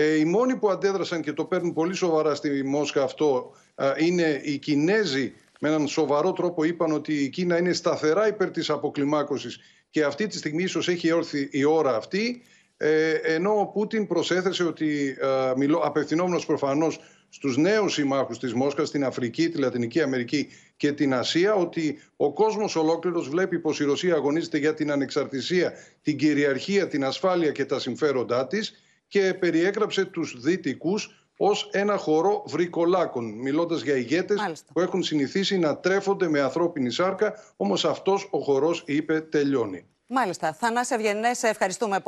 Ε, οι μόνοι που αντέδρασαν και το παίρνουν πολύ σοβαρά στη Μόσχα αυτό είναι οι Κινέζοι με έναν σοβαρό τρόπο είπαν ότι η Κίνα είναι σταθερά υπέρ της αποκλιμάκωσης και αυτή τη στιγμή ίσως έχει έρθει η ώρα αυτή ε, ενώ ο Πούτιν προσέθεσε ότι απευθυνόμενος προφανώς στους νέους συμμάχους της Μόσχας στην Αφρική, τη Λατινική Αμερική και την Ασία ότι ο κόσμος ολόκληρος βλέπει πως η Ρωσία αγωνίζεται για την ανεξαρτησία, την κυριαρχία, την ασφάλεια και τα συμφέροντά της και περιέγραψε τους δυτικούς ως ένα χορό βρικολάκων, μιλώντας για ηγέτες που έχουν συνηθίσει να τρέφονται με ανθρώπινη σάρκα, όμως αυτός ο χορός είπε τελειώνει. Μάλιστα. Θανάση σε ευχαριστούμε πολύ.